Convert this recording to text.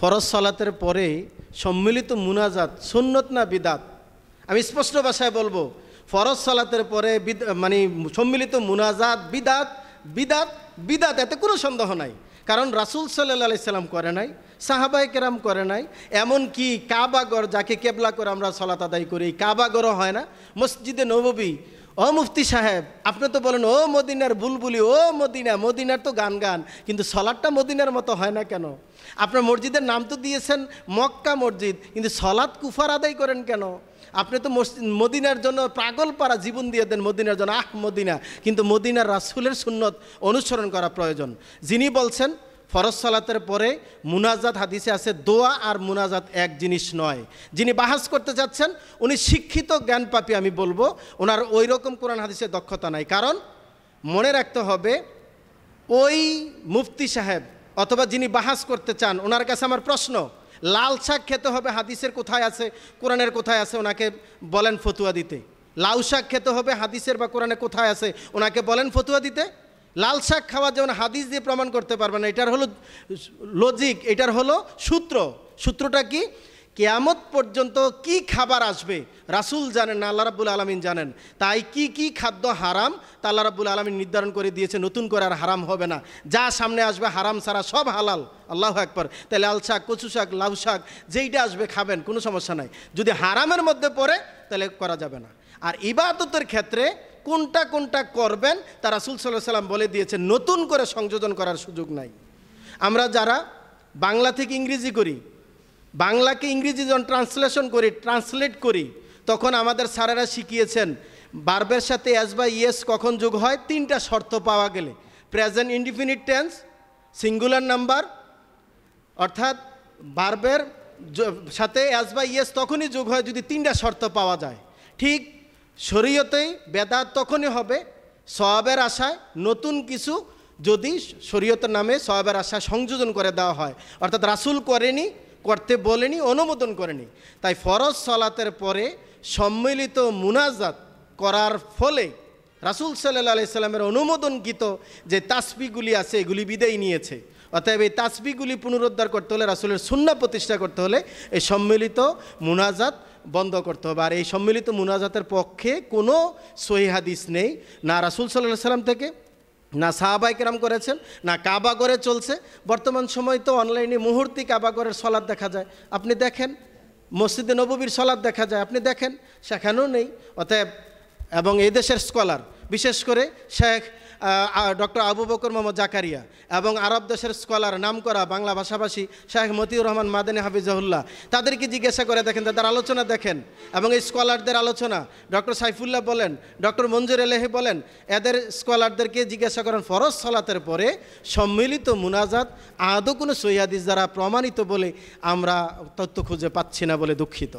ফরজ সালাতের পরে সম্মিলিত মুনাজাত সুন্নত না বিদাত আমি স্পষ্ট ভাষায় বলবো ফরজ সালাতের পরে মানে সম্মিলিত মুনাজাত বিদাত বিদাত বিদাত এতে কোনো সন্দেহ নাই কারণ রাসুল সাল্লা সাল্লাম করে নাই সাহাবাই কেরাম করে নাই এমন কি কাবাগর যাকে কেবলা করে আমরা সলাত আদায় করি কাবাগরও হয় না মসজিদে নববী ও মুফতি সাহেব আপনি তো বলেন ও মদিনার বুলবুলি ও মদিনা মদিনার তো গান গান কিন্তু সলাদটা মদিনার মতো হয় না কেন আপনার মসজিদের নাম তো দিয়েছেন মক্কা মসজিদ কিন্তু সলাদ কুফার আদায় করেন কেন আপনি তো মদিনার জন্য পাগল পারা জীবন দিয়ে দেন মদিনার জন্য আহ মদিনা কিন্তু মদিনার রাসুলের সুন্নত অনুসরণ করা প্রয়োজন যিনি বলছেন ফরজ সালাতের পরে মুনাজাত হাদিসে আছে দোয়া আর মুনাজাত এক জিনিস নয় যিনি বাহাস করতে যাচ্ছেন উনি শিক্ষিত জ্ঞানপাপী আমি বলবো ওনার ওই রকম কোরআন হাদিসে দক্ষতা নাই কারণ মনে রাখতে হবে ওই মুফতি সাহেব অথবা যিনি বাহাস করতে চান ওনার কাছে আমার প্রশ্ন লাল শাক খেতে হবে হাদিসের কোথায় আছে কোরআনের কোথায় আছে ওনাকে বলেন ফতুয়া দিতে লাউ শাক খেতে হবে হাদিসের বা কোরআনে কোথায় আছে ওনাকে বলেন ফতুয়া দিতে লাল শাক খাওয়া যেমন হাদিস দিয়ে প্রমাণ করতে পারবে না এটার হলো লজিক এটার হলো সূত্র সূত্রটা কি কেয়ামত পর্যন্ত কি খাবার আসবে রাসুল জানেন না আল্লাহ রাবুল আলমিন জানেন তাই কি কি খাদ্য হারাম তা আল্লাহ রাবুল আলমিন নির্ধারণ করে দিয়েছে নতুন করে আর হারাম হবে না যা সামনে আসবে হারাম সারা সব হালাল আল্লাহ একবার তাই লাল শাক কচু শাক লাউ শাক যেইটা আসবে খাবেন কোনো সমস্যা নাই যদি হারামের মধ্যে পড়ে তাহলে করা যাবে না আর ইবাদতের ক্ষেত্রে কোনটা কোনটা করবেন তা রাসুল সাল্লাহ সাল্লাম বলে দিয়েছেন নতুন করে সংযোজন করার সুযোগ নাই আমরা যারা বাংলা থেকে ইংরেজি করি বাংলাকে ইংরেজি যখন ট্রান্সলেশন করি ট্রান্সলেট করি তখন আমাদের স্যারেরা শিখিয়েছেন বার্বের সাথে এস বা ইয়েস কখন যোগ হয় তিনটা শর্ত পাওয়া গেলে present indefinite tense singular number অর্থাৎ বার্বের সাথে এস বা ইয়েস তখনই যোগ হয় যদি তিনটা শর্ত পাওয়া যায় ঠিক শরীয়তেই বেদাত তখনই হবে সবাবের আশায় নতুন কিছু যদি শরীয়তের নামে সবাবের আশায় সংযোজন করে দেওয়া হয় অর্থাৎ রাসুল করেনি করতে বলেনি অনুমোদন করেনি তাই ফরজ সলাতের পরে সম্মিলিত মুনাজাত করার ফলে রাসুল সাল্লাহ আলাইস্লামের অনুমোদনকৃত যে তাসবিগুলি আছে এগুলি বিদায় নিয়েছে অতএব এই তাসবিগুলি পুনরুদ্ধার করতে হলে রাসুলের সুন্না প্রতিষ্ঠা করতে হলে এই সম্মিলিত মুনাজাত বন্ধ করতে হবে আর এই সম্মিলিত মুনাজাতের পক্ষে কোনো সহিহাদিস নেই না রাসুল সাল্লাহ সাল্লাম থেকে না সাহাবাইকেরাম করেছেন না কাবাগরে চলছে বর্তমান সময় তো অনলাইনে মুহূর্তে কাবাগরের সলাদ দেখা যায় আপনি দেখেন মসজিদে নববীর সলাদ দেখা যায় আপনি দেখেন সেখানেও নেই অতএব এবং এই দেশের স্কলার বিশেষ করে শেখ ডক্টর আবু বকর মোহাম্মদ জাকারিয়া এবং আরব দেশের স্কলার নাম করা বাংলা ভাষাভাষী শেখ মতিউর রহমান মাদানী হাফিজাহুল্লাহ তাদেরকে জিজ্ঞাসা করে দেখেন তাদের আলোচনা দেখেন এবং এই স্কলারদের আলোচনা ডক্টর সাইফুল্লাহ বলেন ডক্টর মঞ্জুর এলেহি বলেন এদের স্কলারদেরকে জিজ্ঞাসা করেন ফরজ সলাতের পরে সম্মিলিত মুনাজাত আদৌ কোনো সৈয়াদিস দ্বারা প্রমাণিত বলে আমরা তথ্য খুঁজে পাচ্ছি না বলে দুঃখিত